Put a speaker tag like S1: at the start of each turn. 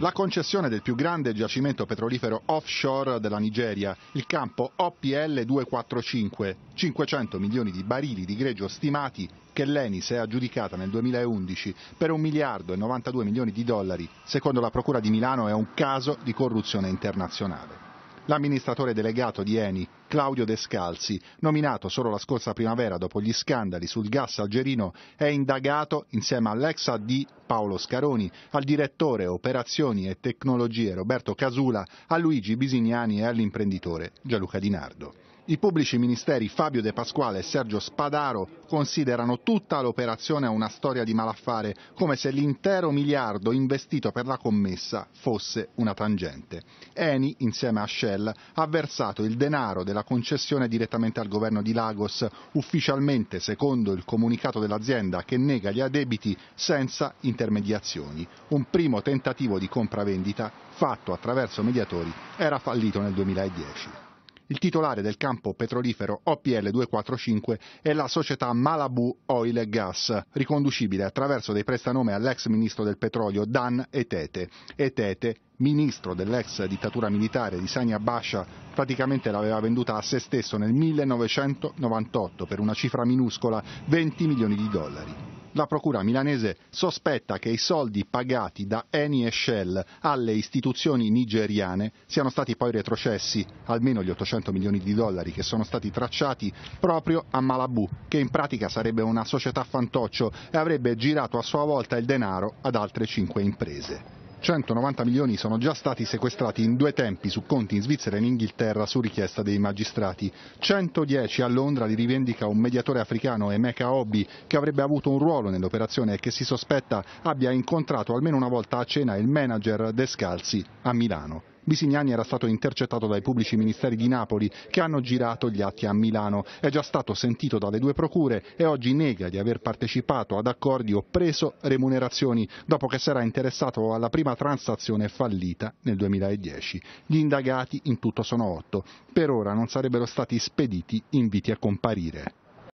S1: La concessione del più grande giacimento petrolifero offshore della Nigeria, il campo OPL 245, 500 milioni di barili di greggio stimati che l'ENI si è aggiudicata nel 2011 per 1 miliardo e 92 milioni di dollari, secondo la Procura di Milano è un caso di corruzione internazionale. L'amministratore delegato di Eni, Claudio Descalzi, nominato solo la scorsa primavera dopo gli scandali sul gas algerino, è indagato insieme all'ex AD Paolo Scaroni, al direttore Operazioni e Tecnologie Roberto Casula, a Luigi Bisignani e all'imprenditore Gianluca Di Nardo. I pubblici ministeri Fabio De Pasquale e Sergio Spadaro considerano tutta l'operazione una storia di malaffare, come se l'intero miliardo investito per la commessa fosse una tangente. Eni, insieme a Shell, ha versato il denaro della la concessione direttamente al governo di Lagos, ufficialmente secondo il comunicato dell'azienda che nega gli addebiti senza intermediazioni. Un primo tentativo di compravendita fatto attraverso mediatori era fallito nel 2010. Il titolare del campo petrolifero OPL 245 è la società Malabu Oil Gas, riconducibile attraverso dei prestanome all'ex ministro del petrolio Dan Etete. Etete ministro dell'ex dittatura militare di Sani Abascia, praticamente l'aveva venduta a se stesso nel 1998 per una cifra minuscola 20 milioni di dollari. La Procura milanese sospetta che i soldi pagati da Eni e Shell alle istituzioni nigeriane siano stati poi retrocessi, almeno gli 800 milioni di dollari che sono stati tracciati proprio a Malabu, che in pratica sarebbe una società fantoccio e avrebbe girato a sua volta il denaro ad altre cinque imprese. 190 milioni sono già stati sequestrati in due tempi su conti in Svizzera e in Inghilterra su richiesta dei magistrati. 110 a Londra li rivendica un mediatore africano, Emeka Hobby, che avrebbe avuto un ruolo nell'operazione e che si sospetta abbia incontrato almeno una volta a cena il manager Descalzi a Milano. Bisignani era stato intercettato dai pubblici ministeri di Napoli che hanno girato gli atti a Milano. È già stato sentito dalle due procure e oggi nega di aver partecipato ad accordi o preso remunerazioni dopo che sarà interessato alla prima transazione fallita nel 2010. Gli indagati in tutto sono otto. Per ora non sarebbero stati spediti inviti a comparire.